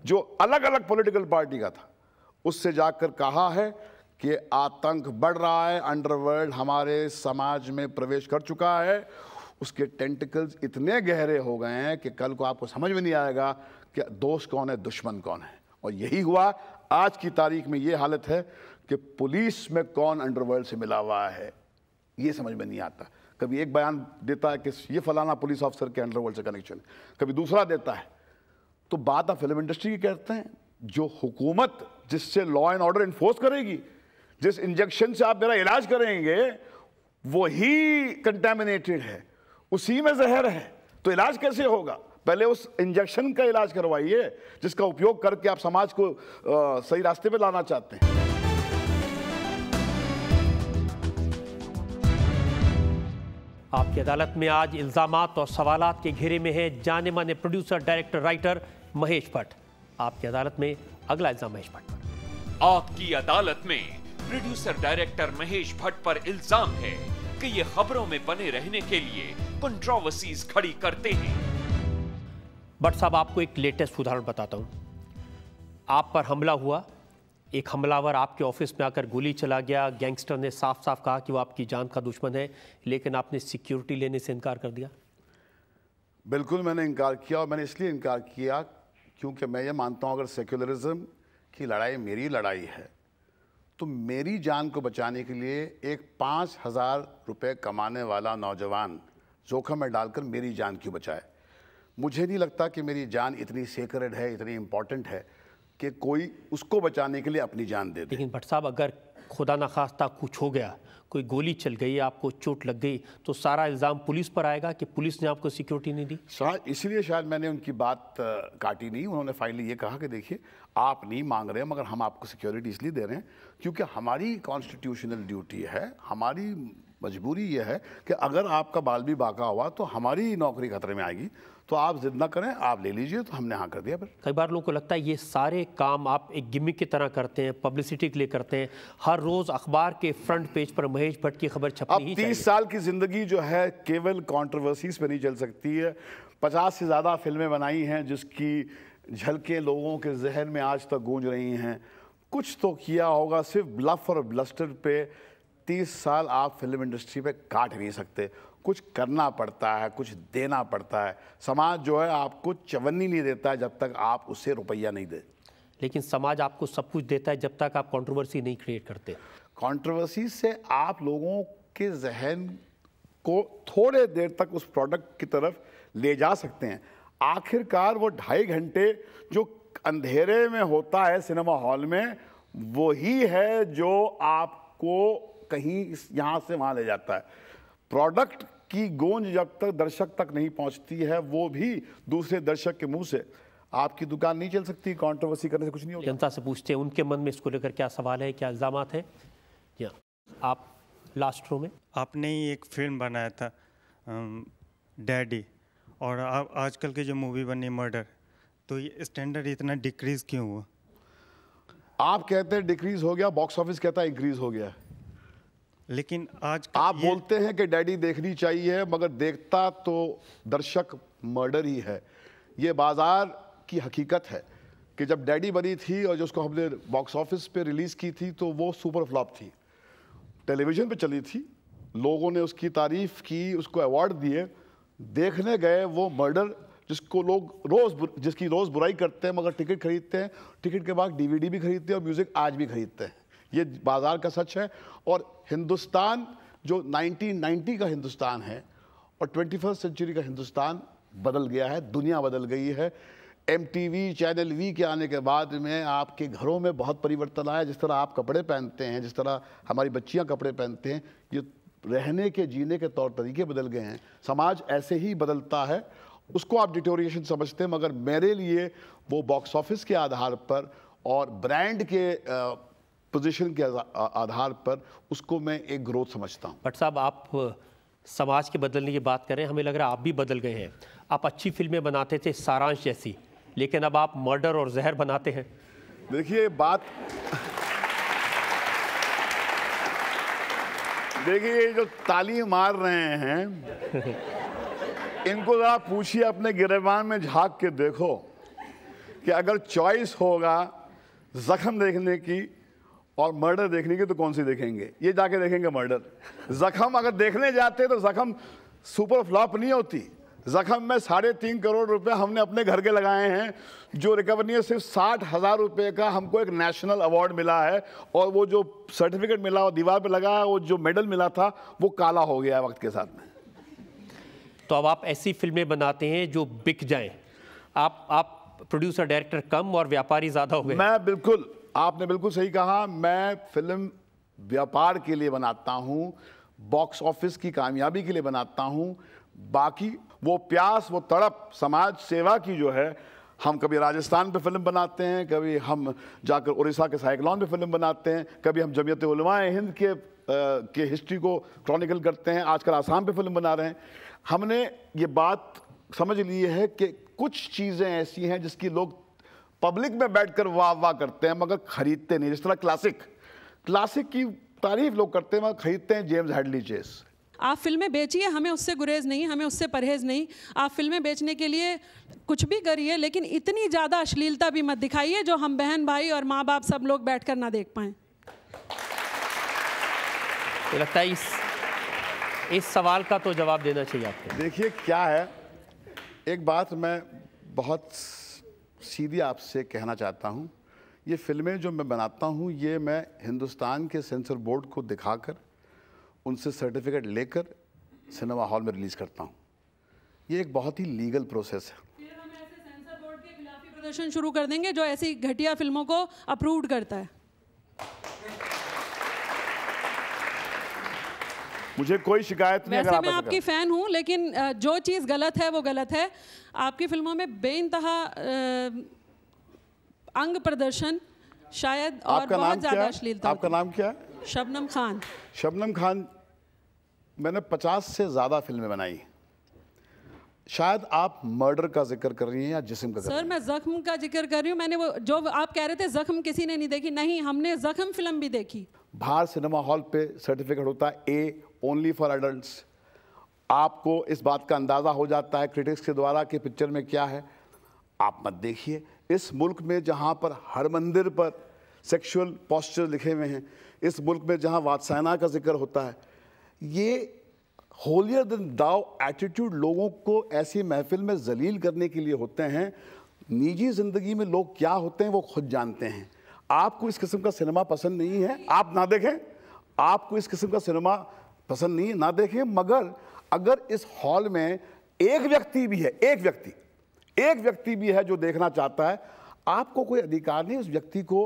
जो अलग अलग पॉलिटिकल पार्टी का था उससे जाकर कहा है कि आतंक बढ़ रहा है अंडरवर्ल्ड हमारे समाज में प्रवेश कर चुका है उसके टेंटिकल्स इतने गहरे हो गए हैं कि कल को आपको समझ में नहीं आएगा कि दोस्त कौन है दुश्मन कौन है और यही हुआ आज की तारीख में ये हालत है कि पुलिस में कौन अंडरवर्ल्ड से मिला हुआ है ये समझ में नहीं आता कभी एक बयान देता है कि ये फलाना पुलिस ऑफिसर के अंडरवर्ल्ड से कनेक्शन है कभी दूसरा देता है तो बात आप फिल्म इंडस्ट्री की कहते हैं जो हुकूमत जिससे लॉ एंड ऑर्डर इन्फोर्स करेगी जिस इंजेक्शन से आप मेरा इलाज करेंगे वही कंटेमिनेटेड है उसी में जहर है तो इलाज कैसे होगा पहले उस इंजेक्शन का इलाज करवाइए जिसका उपयोग करके आप समाज को आ, सही रास्ते पर लाना चाहते हैं आपकी अदालत में आज इल्ज़ाम और सवाल के घेरे में है जाने माने producer director writer Mahesh Bhatt Aapki Adalat में अगला इल्जाम महेश भट्ट पर आपकी अदालत में प्रोड्यूसर डायरेक्टर महेश भट्ट पर इल्जाम है कि ये खबरों में बने रहने के लिए कंट्रोवर्सीज खड़ी करते हैं भट्ट साहब आपको एक लेटेस्ट उदाहरण बताता हूं आप पर हमला हुआ एक हमलावर आपके ऑफिस में आकर गोली चला गया गैंगस्टर ने साफ साफ कहा कि वो आपकी जान का दुश्मन है लेकिन आपने सिक्योरिटी लेने से इनकार कर दिया बिल्कुल मैंने इनकार किया और मैंने इसलिए इनकार किया क्योंकि मैं ये मानता हूँ अगर सेक्युलरिज्म की लड़ाई मेरी लड़ाई है तो मेरी जान को बचाने के लिए एक पाँच हज़ार रुपये कमाने वाला नौजवान जोखम में डालकर मेरी जान क्यों बचाए मुझे नहीं लगता कि मेरी जान इतनी सेक्रेड है इतनी इम्पॉर्टेंट है कि कोई उसको बचाने के लिए अपनी जान दे लेकिन भट्ट साहब अगर खुदा न खास्ता कुछ हो गया कोई गोली चल गई आपको चोट लग गई तो सारा इल्ज़ाम पुलिस पर आएगा कि पुलिस ने आपको सिक्योरिटी नहीं दी शायद इसलिए शायद मैंने उनकी बात काटी नहीं उन्होंने फाइनली ये कहा कि देखिए आप नहीं मांग रहे मगर हम आपको सिक्योरिटी इसलिए दे रहे हैं क्योंकि हमारी कॉन्स्टिट्यूशनल ड्यूटी है हमारी मजबूरी यह है कि अगर आपका बाल भी बाका हुआ तो हमारी नौकरी खतरे में आएगी तो आप जिद ना करें आप ले लीजिए तो हमने हाँ कर दिया फिर कई बार लोगों को लगता है ये सारे काम आप एक गिमिक की तरह करते हैं पब्लिसिटी के लिए करते हैं हर रोज अखबार के फ्रंट पेज पर महेश भट्ट की खबर छपी अब तीस साल की जिंदगी जो है केवल कॉन्ट्रोवर्सीज पर नहीं चल सकती है पचास से ज़्यादा फिल्में बनाई हैं जिसकी झलकें लोगों के जहन में आज तक गूंज रही हैं कुछ तो किया होगा सिर्फ ब्लफ और ब्लस्टर पे तीस साल आप फिल्म इंडस्ट्री पे काट नहीं सकते कुछ करना पड़ता है कुछ देना पड़ता है समाज जो है आपको चवन्नी नहीं देता है जब तक आप उससे रुपया नहीं दे लेकिन समाज आपको सब कुछ देता है जब तक आप कंट्रोवर्सी नहीं क्रिएट करते कंट्रोवर्सी से आप लोगों के जहन को थोड़े देर तक उस प्रोडक्ट की तरफ ले जा सकते हैं आखिरकार वो ढाई घंटे जो अंधेरे में होता है सिनेमा हॉल में वही है जो आपको कहीं इस यहाँ से वहाँ ले जाता है प्रोडक्ट की गोंज जब तक दर्शक तक नहीं पहुँचती है वो भी दूसरे दर्शक के मुँह से आपकी दुकान नहीं चल सकती कॉन्ट्रोवर्सी करने से कुछ नहीं होगा जनता से पूछते हैं उनके मन में इसको लेकर क्या सवाल है क्या इल्ज़ाम हैं या आप लास्ट रो में आपने ही एक फिल्म बनाया था डैडी और आप आजकल की जो मूवी बनी मर्डर तो ये स्टैंडर्ड इतना डिक्रीज क्यों हुआ आप कहते हैं डिक्रीज हो गया बॉक्स ऑफिस कहता है इंक्रीज हो गया लेकिन आज आप बोलते हैं कि डैडी देखनी चाहिए मगर देखता तो दर्शक मर्डर ही है ये बाजार की हकीकत है कि जब डैडी बनी थी और जिसको हमने बॉक्स ऑफिस पे रिलीज़ की थी तो वो सुपर फ्लॉप थी टेलीविज़न पे चली थी लोगों ने उसकी तारीफ़ की उसको अवार्ड दिए देखने गए वो मर्डर जिसको लोग रोज़ जिसकी रोज़ बुराई करते हैं मगर टिकट खरीदते हैं टिकट के बाद डीवीडी भी खरीदते हैं और म्यूज़िक आज भी खरीदते हैं ये बाजार का सच है और हिंदुस्तान जो 1990 का हिंदुस्तान है और ट्वेंटी सेंचुरी का हिंदुस्तान बदल गया है दुनिया बदल गई है एम चैनल वी के आने के बाद में आपके घरों में बहुत परिवर्तन आया जिस तरह आप कपड़े पहनते हैं जिस तरह हमारी बच्चियां कपड़े पहनते हैं ये रहने के जीने के तौर तरीके बदल गए हैं समाज ऐसे ही बदलता है उसको आप डिटोरिएशन समझते हैं मगर मेरे लिए वो बॉक्स ऑफिस के आधार पर और ब्रांड के पोजीशन के आधार पर उसको मैं एक ग्रोथ समझता हूँ बट साहब आप समाज के बदलने की बात करें हमें लग रहा है आप भी बदल गए हैं आप अच्छी फिल्में बनाते थे सारांश जैसी लेकिन अब आप मर्डर और जहर बनाते हैं देखिए बात देखिए ये जो ताली मार रहे हैं इनको ज़रा पूछिए अपने गिरेबान में झांक के देखो कि अगर चॉइस होगा जख्म देखने की और मर्डर देखने की तो कौन सी देखेंगे ये जाके देखेंगे मर्डर जख्म अगर देखने जाते तो जख्म सुपर फ्लॉप नहीं होती जख्म में साढ़े तीन करोड़ रुपए हमने अपने घर के लगाए हैं जो रिकवरी है सिर्फ साठ हज़ार रुपये का हमको एक नेशनल अवार्ड मिला है और वो जो सर्टिफिकेट मिला और दीवार पे लगा है वो जो मेडल मिला था वो काला हो गया है वक्त के साथ में तो अब आप ऐसी फिल्में बनाते हैं जो बिक जाएं आप आप प्रोड्यूसर डायरेक्टर कम और व्यापारी ज़्यादा हो गए मैं बिल्कुल आपने बिल्कुल सही कहा मैं फिल्म व्यापार के लिए बनाता हूँ बॉक्स ऑफिस की कामयाबी के लिए बनाता हूँ बाकी वो प्यास वो तड़प समाज सेवा की जो है हम कभी राजस्थान पे फिल्म बनाते हैं कभी हम जाकर उड़ीसा के साइक्लॉन पे फिल्म बनाते हैं कभी हम जमीयत उलमाए हिंद के आ, के हिस्ट्री को क्रॉनिकल करते हैं आजकल आसाम पे फिल्म बना रहे हैं हमने ये बात समझ ली है कि कुछ चीज़ें ऐसी हैं जिसकी लोग पब्लिक में बैठकर वाह वाह करते हैं मगर खरीदते नहीं जिस तरह क्लासिक क्लासिक की तारीफ लोग करते हैं मगर खरीदते हैं जेम्स हेडली चेस आप फिल्में बेचिए हमें उससे गुरेज नहीं हमें उससे परहेज नहीं आप फिल्में बेचने के लिए कुछ भी करिए लेकिन इतनी ज़्यादा अश्लीलता भी मत दिखाइए जो हम बहन भाई और माँ बाप सब लोग बैठ ना देख पाए लगता है इस इस सवाल का तो जवाब देना चाहिए आपको देखिए क्या है एक बात मैं बहुत सीधी आपसे कहना चाहता हूँ ये फिल्में जो मैं बनाता हूँ ये मैं हिंदुस्तान के सेंसर बोर्ड को दिखाकर उनसे सर्टिफिकेट लेकर सिनेमा हॉल में रिलीज़ करता हूँ ये एक बहुत ही लीगल प्रोसेस है प्रदर्शन शुरू कर देंगे जो ऐसी घटिया फिल्मों को अप्रूव करता है मुझे कोई शिकायत नहीं वैसे मैं आपकी फैन हूँ लेकिन जो चीज़ गलत है वो गलत है आपकी फिल्मों में बेानतहा अंग प्रदर्शन शायद और बहुत ज़्यादा अश्लीलता आपका नाम क्या है शबनम खान शबनम खान मैंने पचास से ज़्यादा फिल्में बनाई शायद आप मर्डर का जिक्र कर रही हैं या जिसम का सर मैं जख्म का जिक्र कर रही हूँ मैंने वो जो आप कह रहे थे जख्म किसी ने नहीं देखी नहीं हमने जख्म फिल्म भी देखी बाहर सिनेमा हॉल पे सर्टिफिकेट होता है ए ओनली फॉर एडल्ट आपको इस बात का अंदाज़ा हो जाता है क्रिटिक्स के द्वारा कि पिक्चर में क्या है आप मत देखिए इस मुल्क में जहाँ पर हर मंदिर पर सेक्सुअल पॉस्चर लिखे हुए हैं इस मुल्क में जहाँ वादसाना का जिक्र होता है ये होलियर दिन दाव एटीट्यूड लोगों को ऐसी महफिल में जलील करने के लिए होते हैं निजी ज़िंदगी में लोग क्या होते हैं वो खुद जानते हैं आपको इस किस्म का सिनेमा पसंद नहीं है आप ना देखें आपको इस किस्म का सिनेमा पसंद नहीं ना देखें मगर अगर इस हॉल में एक व्यक्ति भी है एक व्यक्ति एक व्यक्ति भी है जो देखना चाहता है आपको कोई अधिकार नहीं उस व्यक्ति को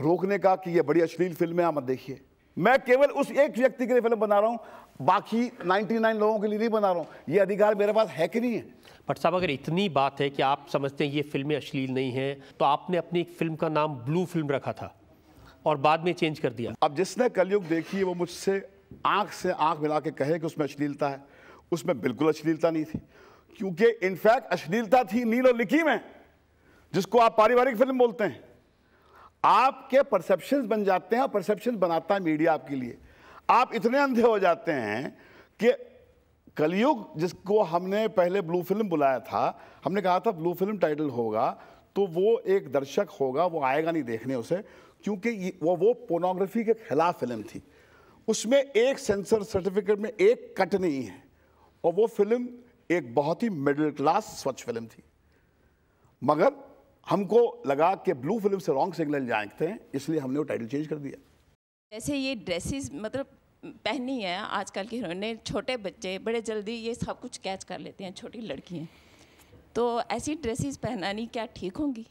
रोकने का कि ये बड़ी अश्लील फिल्म है आप मत देखिए मैं केवल उस एक व्यक्ति के लिए फिल्म बना रहा हूँ बाकी 99 लोगों के लिए नहीं बना रहा हूँ ये अधिकार मेरे पास है कि नहीं है बट साहब अगर इतनी बात है कि आप समझते हैं ये फिल्में अश्लील नहीं है तो आपने अपनी एक फिल्म का नाम ब्लू फिल्म रखा था और बाद में चेंज कर दिया अब जिसने कलयुग देखी है वो मुझसे आंख से आंख मिला के कहे कि उसमें अश्लीलता है उसमें बिल्कुल अश्लीलता नहीं थी क्योंकि इनफैक्ट अश्लीलता थी नील और लिखी में जिसको आप पारिवारिक फिल्म बोलते हैं आपके परसेप्शन बन जाते हैं और परसेप्शन बनाता है मीडिया आपके लिए आप इतने अंधे हो जाते हैं कि कलयुग जिसको हमने पहले ब्लू फिल्म बुलाया था हमने कहा था ब्लू फिल्म टाइटल होगा तो वो एक दर्शक होगा वो आएगा नहीं देखने उसे क्योंकि वो वो पोर्नोग्राफी के खिलाफ फिल्म थी उसमें एक सेंसर सर्टिफिकेट में एक कट नहीं है और वो फिल्म एक बहुत ही मिडिल क्लास स्वच्छ फिल्म थी मगर हमको लगा कि ब्लू फिल्म से रॉन्ग सिग्नल जाते हैं इसलिए हमने वो टाइटल चेंज कर दिया जैसे ये ड्रेसेस मतलब पहनी है आजकल की हीरोइने छोटे बच्चे बड़े जल्दी ये सब कुछ कैच कर लेते हैं छोटी लड़कियाँ तो ऐसी ड्रेसेस पहनानी क्या ठीक होंगी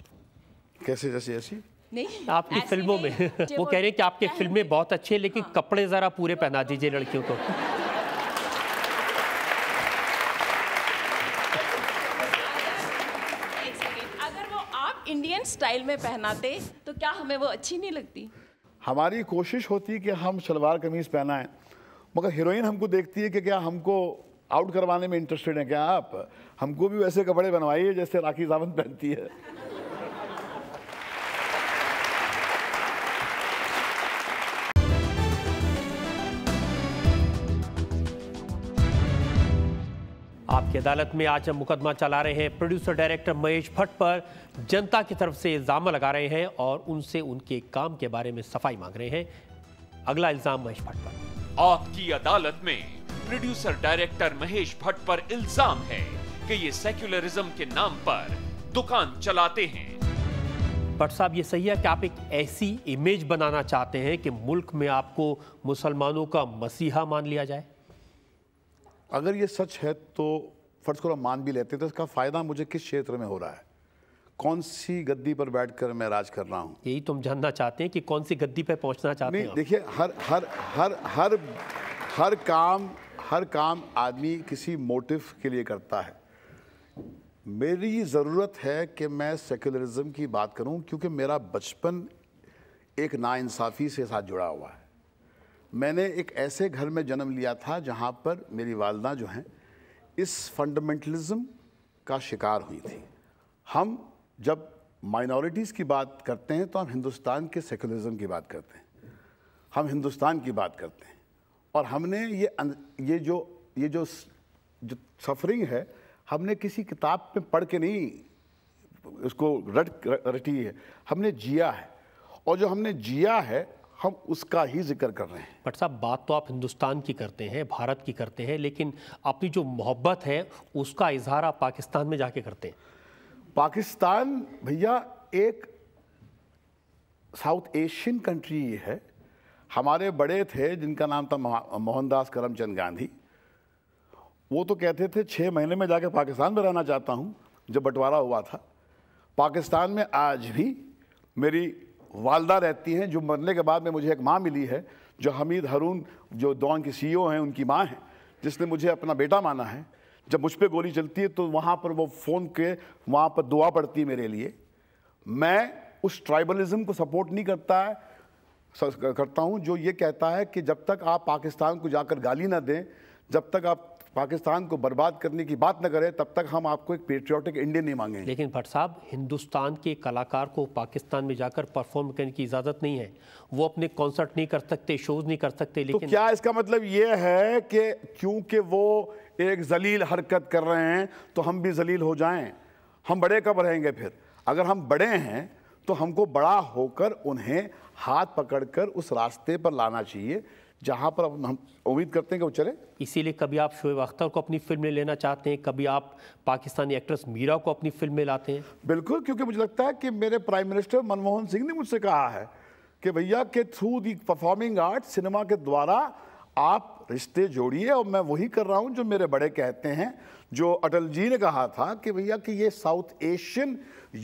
कैसे जैसे ऐसी नहीं आपकी फिल्मों में वो कह रहे हैं कि आपकी फिल्में बहुत अच्छी है लेकिन हाँ। कपड़े ज़रा पूरे पहना दीजिए लड़कियों को अगर वो आप इंडियन स्टाइल में पहनाते तो क्या हमें वो अच्छी नहीं लगती हमारी कोशिश होती कि हम शलवार कमीज पहनाएं मगर हीरोइन हमको देखती है कि क्या हमको आउट करवाने में इंटरेस्टेड है क्या आप हमको भी वैसे कपड़े बनवाइए जैसे राखी सावंत पहनती है की अदालत में आज हम मुकदमा चला रहे हैं प्रोड्यूसर डायरेक्टर महेश भट्ट पर जनता की तरफ से इल्ज़ाम लगा रहे हैं और उनसे उनके काम के बारे में सफाई मांग रहे हैं अगला इल्ज़ाम महेश भट्ट पर आपकी अदालत में प्रोड्यूसर डायरेक्टर महेश भट्ट पर इल्जाम है कि ये सेक्युलरिज्म के नाम पर दुकान चलाते हैं भट्ट साहब ये सही है कि आप एक ऐसी इमेज बनाना चाहते हैं कि मुल्क में आपको मुसलमानों का मसीहा मान लिया जाए अगर ये सच है तो फ़र्ज़ करो मान भी लेते तो इसका फ़ायदा मुझे किस क्षेत्र में हो रहा है कौन सी गद्दी पर बैठकर मैं राज कर रहा हूँ यही तुम जानना चाहते हैं कि कौन सी गद्दी पर पहुँचना चाहते हैं देखिए हर हर हर हर हर काम हर काम आदमी किसी मोटिव के लिए करता है मेरी ज़रूरत है कि मैं सेकुलरिज्म की बात करूं क्योंकि मेरा बचपन एक नाइंसाफ़ी से साथ जुड़ा हुआ है मैंने एक ऐसे घर में जन्म लिया था जहां पर मेरी वालदा जो हैं इस फंडामेंटलिज्म का शिकार हुई थी हम जब माइनॉरिटीज़ की बात करते हैं तो हम हिंदुस्तान के सेकुलरिज्म की बात करते हैं हम हिंदुस्तान की बात करते हैं और हमने ये ये जो ये जो जो सफरिंग है हमने किसी किताब में पढ़ के नहीं उसको रट रटी है हमने जिया है और जो हमने जिया है हम उसका ही जिक्र कर रहे हैं बट साहब बात तो आप हिंदुस्तान की करते हैं भारत की करते हैं लेकिन अपनी जो मोहब्बत है उसका इजहार आप पाकिस्तान में जाके करते हैं पाकिस्तान भैया एक साउथ एशियन कंट्री है हमारे बड़े थे जिनका नाम था मोहनदास करमचंद गांधी वो तो कहते थे छः महीने में जाके पाकिस्तान में रहना चाहता हूँ जब बंटवारा हुआ था पाकिस्तान में आज भी मेरी वालदा रहती हैं जो मरने के बाद में मुझे एक माँ मिली है जो हमीद हरून जो दौन के सीईओ हैं उनकी माँ हैं जिसने मुझे अपना बेटा माना है जब मुझ पर गोली चलती है तो वहाँ पर वो फ़ोन के वहाँ पर दुआ पड़ती है मेरे लिए मैं उस ट्राइबलिज़म को सपोर्ट नहीं करता है करता हूँ जो ये कहता है कि जब तक आप पाकिस्तान को जाकर गाली ना दें जब तक आप पाकिस्तान को बर्बाद करने की बात न करें तब तक हम आपको एक पेट्रियाटिक इंडियन नहीं मांगे लेकिन भट्ट साहब हिंदुस्तान के कलाकार को पाकिस्तान में जाकर परफॉर्म करने की इजाज़त नहीं है वो अपने कॉन्सर्ट नहीं कर सकते शोज नहीं कर सकते तो लेकिन तो क्या इसका मतलब ये है कि क्योंकि वो एक जलील हरकत कर रहे हैं तो हम भी जलील हो जाएं हम बड़े कब रहेंगे फिर अगर हम बड़े हैं तो हमको बड़ा होकर उन्हें हाथ पकड़कर उस रास्ते पर लाना चाहिए जहाँ पर हम उम्मीद करते हैं कि वो चले इसीलिए कभी आप शोएब अख्तर को अपनी फिल्म में लेना चाहते हैं कभी आप पाकिस्तानी एक्ट्रेस मीरा को अपनी फिल्म में लाते हैं बिल्कुल क्योंकि मुझे लगता है कि मेरे प्राइम मिनिस्टर मनमोहन सिंह ने मुझसे कहा है कि भैया के through the performing art cinema के द्वारा आप रिश्ते जोड़िए और मैं वही कर रहा हूँ जो मेरे बड़े कहते हैं जो अटल जी ने कहा था कि भैया कि ये साउथ एशियन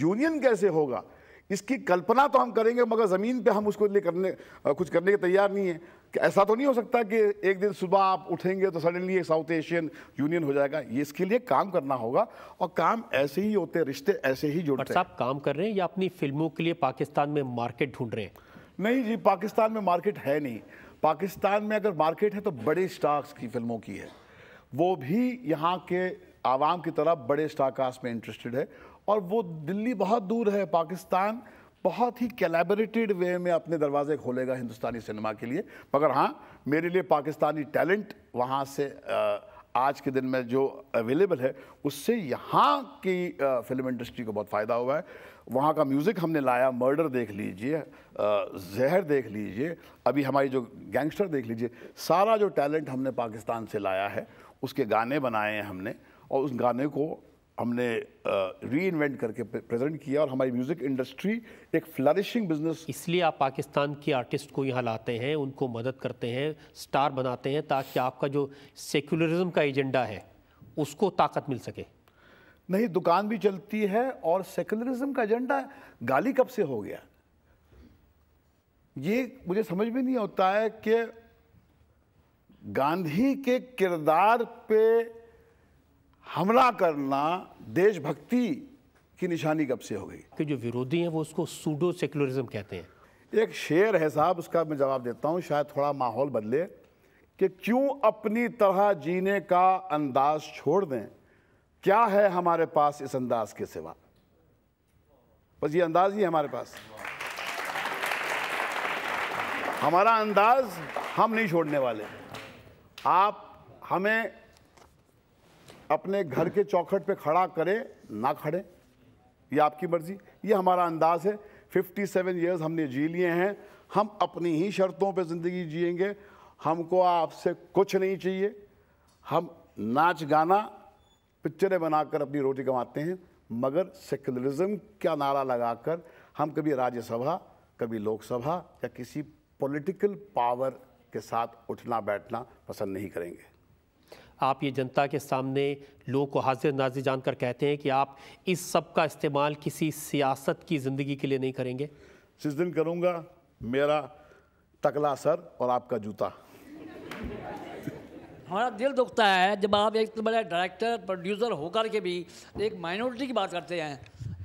यूनियन कैसे होगा इसकी कल्पना तो हम करेंगे मगर ज़मीन पे हम उसको लिए करने कुछ करने के तैयार नहीं है ऐसा तो नहीं हो सकता कि एक दिन सुबह आप उठेंगे तो सडनली एक साउथ एशियन यूनियन हो जाएगा ये इसके लिए काम करना होगा और काम ऐसे ही होते रिश्ते ऐसे ही जुड़ते हैं काम कर रहे हैं या अपनी फिल्मों के लिए पाकिस्तान में मार्केट ढूंढ रहे हैं नहीं जी पाकिस्तान में मार्केट है नहीं पाकिस्तान में अगर मार्केट है तो बड़े स्टार्स की फिल्मों की है वो भी यहाँ के आवाम की तरफ बड़े कास्ट में इंटरेस्टेड है और वो दिल्ली बहुत दूर है पाकिस्तान बहुत ही कैलेबरेटेड वे में अपने दरवाजे खोलेगा हिंदुस्तानी सिनेमा के लिए मगर हाँ मेरे लिए पाकिस्तानी टैलेंट वहाँ से आज के दिन में जो अवेलेबल है उससे यहाँ की फिल्म इंडस्ट्री को बहुत फ़ायदा हुआ है वहाँ का म्यूज़िक हमने लाया मर्डर देख लीजिए जहर देख लीजिए अभी हमारी जो गैंगस्टर देख लीजिए सारा जो टैलेंट हमने पाकिस्तान से लाया है उसके गाने बनाए हैं हमने और उस गाने को हमने री इन्वेंट करके प्रेजेंट किया और हमारी म्यूज़िक इंडस्ट्री एक फ्लरिशिंग बिजनेस इसलिए आप पाकिस्तान के आर्टिस्ट को यहाँ लाते हैं उनको मदद करते हैं स्टार बनाते हैं ताकि आपका जो सेक्युलरिज्म का एजेंडा है उसको ताकत मिल सके नहीं दुकान भी चलती है और सेक्युलरिज्म का एजेंडा गाली कब से हो गया ये मुझे समझ में नहीं होता है कि गांधी के किरदार पे हमला करना देशभक्ति की निशानी कब से हो गई कि जो विरोधी हैं वो उसको सूडो सेकुलरिज्म कहते हैं एक शेर है साहब उसका मैं जवाब देता हूँ शायद थोड़ा माहौल बदले कि क्यों अपनी तरह जीने का अंदाज छोड़ दें क्या है हमारे पास इस अंदाज के सिवा बस ये अंदाज ही हमारे पास हमारा अंदाज हम नहीं छोड़ने वाले आप हमें अपने घर के चौखट पे खड़ा करें ना खड़े ये आपकी मर्ज़ी ये हमारा अंदाज़ है 57 सेवन ईयर्स हमने जी लिए हैं हम अपनी ही शर्तों पे ज़िंदगी जिएंगे हमको आपसे कुछ नहीं चाहिए हम नाच गाना पिक्चरें बनाकर अपनी रोटी कमाते हैं मगर सेकुलरिज्म का नारा लगाकर हम कभी राज्यसभा कभी लोकसभा या किसी पॉलिटिकल पावर के साथ उठना बैठना पसंद नहीं करेंगे आप ये जनता के सामने लोग को हाजिर नाजिर जानकर कहते हैं कि आप इस सब का इस्तेमाल किसी सियासत की ज़िंदगी के लिए नहीं करेंगे जिस दिन करूँगा मेरा तकला सर और आपका जूता हमारा दिल दुखता है जब आप एक तो बड़े डायरेक्टर प्रोड्यूसर होकर के भी एक माइनॉरिटी की बात करते हैं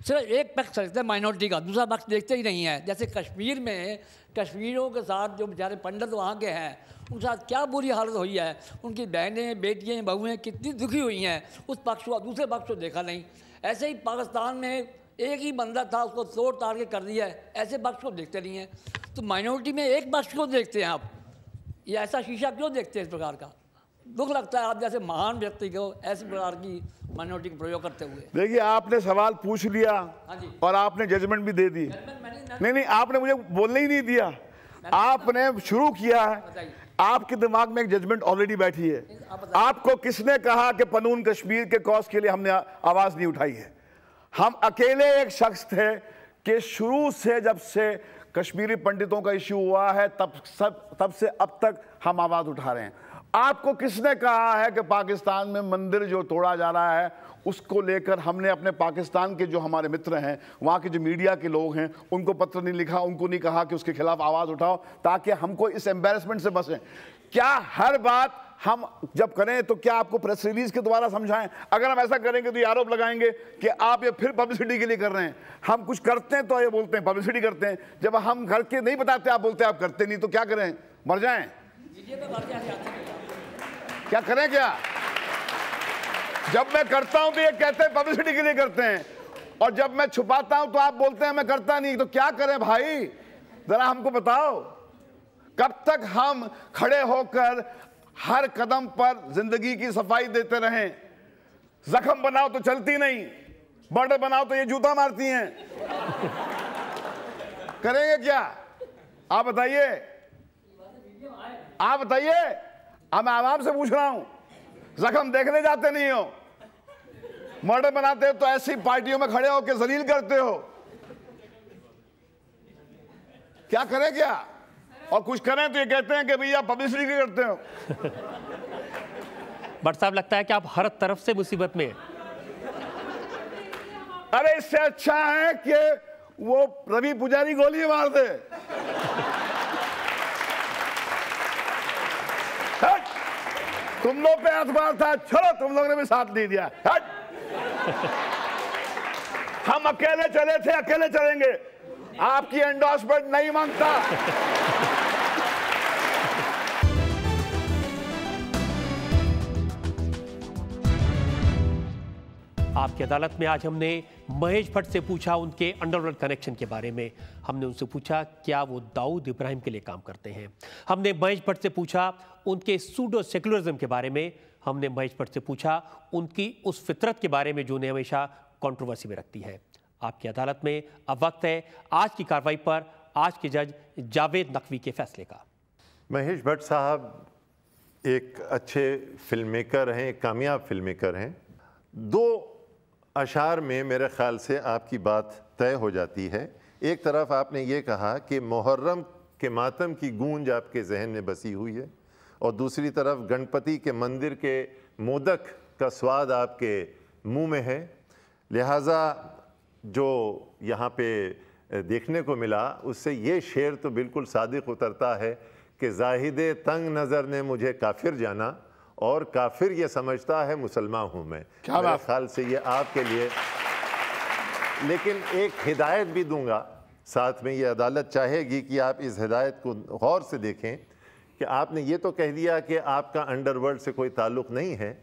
सिर्फ एक पक्ष देखते हैं माइनॉरिटी का दूसरा पक्ष देखते ही नहीं है जैसे कश्मीर में कश्मीरों के साथ जो बेचारे पंडित वहाँ के हैं उनके साथ क्या बुरी हालत हुई है उनकी बहनें बेटियाँ बहुएँ कितनी दुखी हुई हैं उस पक्ष को दूसरे पक्ष को देखा नहीं ऐसे ही पाकिस्तान में एक ही बंदा था उसको तोड़ ताड़ के कर दिया ऐसे पक्ष को देखते नहीं हैं तो माइनॉरिटी में एक पक्ष को देखते हैं आप ये ऐसा शीशा क्यों देखते हैं इस प्रकार का दुख लगता है आप जैसे महान व्यक्ति को ऐसी प्रकार की मनोटी का प्रयोग करते हुए देखिए आपने सवाल पूछ लिया हाँ जी। और आपने जजमेंट भी दे दी नहीं नहीं आपने मुझे बोलने ही नहीं दिया आपने शुरू किया है आपके दिमाग में एक जजमेंट ऑलरेडी बैठी है आपको किसने कहा कि पनून कश्मीर के कॉज के लिए हमने आवाज़ नहीं उठाई है हम अकेले एक शख्स थे कि शुरू से जब से कश्मीरी पंडितों का इश्यू हुआ है तब सब तब से अब तक हम आवाज़ उठा रहे हैं आपको किसने कहा है कि पाकिस्तान में मंदिर जो तोड़ा जा रहा है उसको लेकर हमने अपने पाकिस्तान के जो हमारे मित्र हैं वहाँ के जो मीडिया के लोग हैं उनको पत्र नहीं लिखा उनको नहीं कहा कि उसके खिलाफ आवाज़ उठाओ ताकि हमको इस एम्बेरसमेंट से बसें क्या हर बात हम जब करें तो क्या आपको प्रेस रिलीज के द्वारा समझाएं अगर हम ऐसा करेंगे तो ये आरोप लगाएंगे कि आप ये फिर पब्लिसिटी के लिए कर रहे हैं हम कुछ करते हैं तो ये बोलते हैं पब्लिसिटी करते हैं जब हम घर के नहीं बताते आप बोलते हैं आप करते नहीं तो क्या करें मर जाएं क्या करें क्या जब मैं करता हूं तो ये कहते हैं पब्लिसिटी के लिए करते हैं और जब मैं छुपाता हूं तो आप बोलते हैं मैं करता नहीं तो क्या करें भाई जरा हमको बताओ कब तक हम खड़े होकर हर कदम पर जिंदगी की सफाई देते रहें जख्म बनाओ तो चलती नहीं बॉर्डर बनाओ तो ये जूता मारती हैं करेंगे क्या आप बताइए आप बताइए अब मैं आराम से पूछ रहा हूं जख्म देखने जाते नहीं हो मर्डर बनाते हो तो ऐसी पार्टियों में खड़े होकर जलील करते हो क्या करें क्या और कुछ करें तो ये कहते हैं कि भैया पब्लिसिटी भी करते हो बट साहब लगता है कि आप हर तरफ से मुसीबत में अरे इससे अच्छा है कि वो रवि पुजारी गोली मार दे तुम लोग पे एतबार था चलो तुम लोग ने भी साथ दे दिया हम अकेले चले थे अकेले चलेंगे आपकी एंडोर्समेंट नहीं मांगता आपकी अदालत में आज हमने महेश भट्ट से पूछा उनके अंडरवर्ल्ड कनेक्शन के बारे में हमने उनसे पूछा क्या वो दाऊद इब्राहिम के लिए काम करते हैं हमने महेश भट्ट से पूछा उनके सूडो सेकुलरिज्म के बारे में हमने महेश भट्ट से पूछा उनकी उस फितरत के बारे में जो उन्हें हमेशा कंट्रोवर्सी में रखती है आपकी अदालत में अब वक्त है आज की कार्रवाई पर आज के जज जावेद नकवी के फैसले का महेश भट्ट साहब एक अच्छे फिल्म मेकर हैं एक कामयाब फिल्म मेकर हैं दो अशार में मेरे ख्याल से आपकी बात तय हो जाती है एक तरफ आपने ये कहा कि मुहर्रम के मातम की गूंज आपके जहन में बसी हुई है और दूसरी तरफ गणपति के मंदिर के मोदक का स्वाद आपके मुंह में है लिहाजा जो यहाँ पे देखने को मिला उससे ये शेर तो बिल्कुल सादिक उतरता है कि जाहिद तंग नज़र ने मुझे काफिर जाना और काफिर ये समझता है मुसलमान हूँ मैं क्या ख्याल से ये आपके लिए लेकिन एक हिदायत भी दूंगा साथ में ये अदालत चाहेगी कि आप इस हिदायत को गौर से देखें कि आपने ये तो कह दिया कि आपका अंडरवर्ल्ड से कोई ताल्लुक नहीं है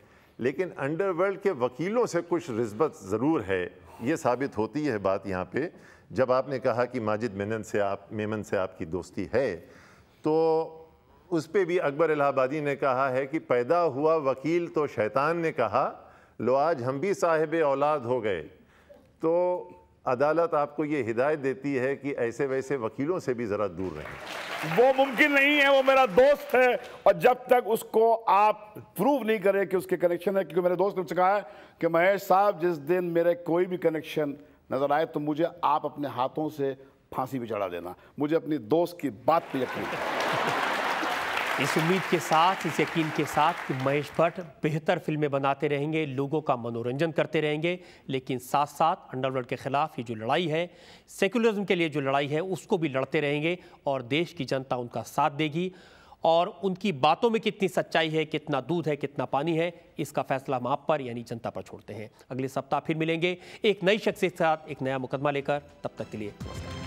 लेकिन अंडरवर्ल्ड के वकीलों से कुछ रिस्बत ज़रूर है ये साबित होती है बात यहाँ पे जब आपने कहा कि माजिद मेनन से आप मेमन से आपकी दोस्ती है तो उस पर भी अकबर इलाहाबादी ने कहा है कि पैदा हुआ वकील तो शैतान ने कहा लो आज हम भी साहिब औलाद हो गए तो अदालत आपको ये हिदायत देती है कि ऐसे वैसे वकीलों से भी ज़रा दूर रहें वो मुमकिन नहीं है वो मेरा दोस्त है और जब तक उसको आप प्रूव नहीं करें कि उसके कनेक्शन है क्योंकि मेरे दोस्त ने कहा है कि महेश साहब जिस दिन मेरे कोई भी कनेक्शन नज़र आए तो मुझे आप अपने हाथों से फांसी भी चढ़ा देना मुझे अपनी दोस्त की बात पर यकीन इस उम्मीद के साथ इस यकीन के साथ कि महेश भट्ट बेहतर फिल्में बनाते रहेंगे लोगों का मनोरंजन करते रहेंगे लेकिन साथ साथ अंडरवर्ल्ड के ख़िलाफ़ ये जो लड़ाई है सेकुलरिज्म के लिए जो लड़ाई है उसको भी लड़ते रहेंगे और देश की जनता उनका साथ देगी और उनकी बातों में कितनी सच्चाई है कितना दूध है कितना पानी है इसका फैसला हम आप पर यानी जनता पर छोड़ते हैं अगले सप्ताह फिर मिलेंगे एक नई शख्सियत के साथ एक नया मुकदमा लेकर तब तक के लिए नमस्कार